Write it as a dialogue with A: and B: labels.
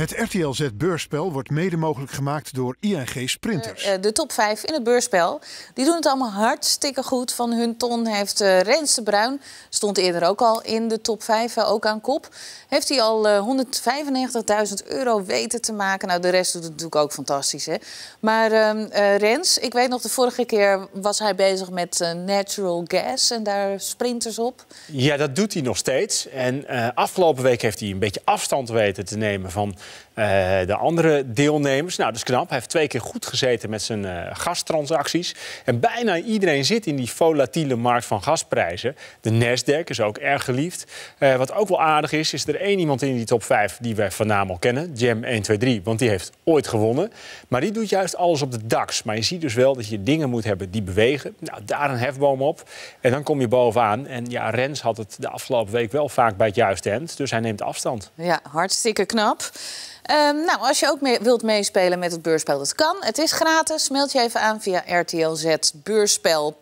A: Het RTLZ beursspel wordt mede mogelijk gemaakt door ING Sprinters.
B: De, eh, eh, de top 5 in het beursspel, die doen het allemaal hartstikke goed. Van hun ton heeft uh, Rens de Bruin, stond eerder ook al in de top 5, uh, ook aan kop. Heeft hij al 195.000 euro weten te maken. Nou, de rest doet het natuurlijk ook fantastisch, hè. Maar ehm, Rens, ik weet nog, de vorige keer was hij bezig met natural gas en daar sprinters op.
A: Ja, dat doet hij nog steeds. En afgelopen week heeft hij een beetje afstand weten te nemen van eh, de andere deelnemers. Nou, dat is knap. Hij heeft twee keer goed gezeten met zijn eh, gastransacties. En bijna iedereen zit in die volatiele markt van gasprijzen. De Nasdaq is ook erg geliefd. Eh, wat ook wel aardig is, is er één iemand in die top 5 die wij van naam al kennen. Jam123, want die heeft ooit gewonnen. Maar die doet juist alles op de DAX. Maar je ziet dus wel dat je dingen moet hebben die bewegen. Nou, daar een hefboom op. En dan kom je bovenaan. En ja, Rens had het de afgelopen week wel vaak bij het juiste end. Dus hij neemt afstand.
B: Ja, hartstikke knap. Ehm, nou, als je ook wilt meespelen met het beurspel, dat kan. Het is gratis. Meld je even aan via rtlzbeurspel.nl.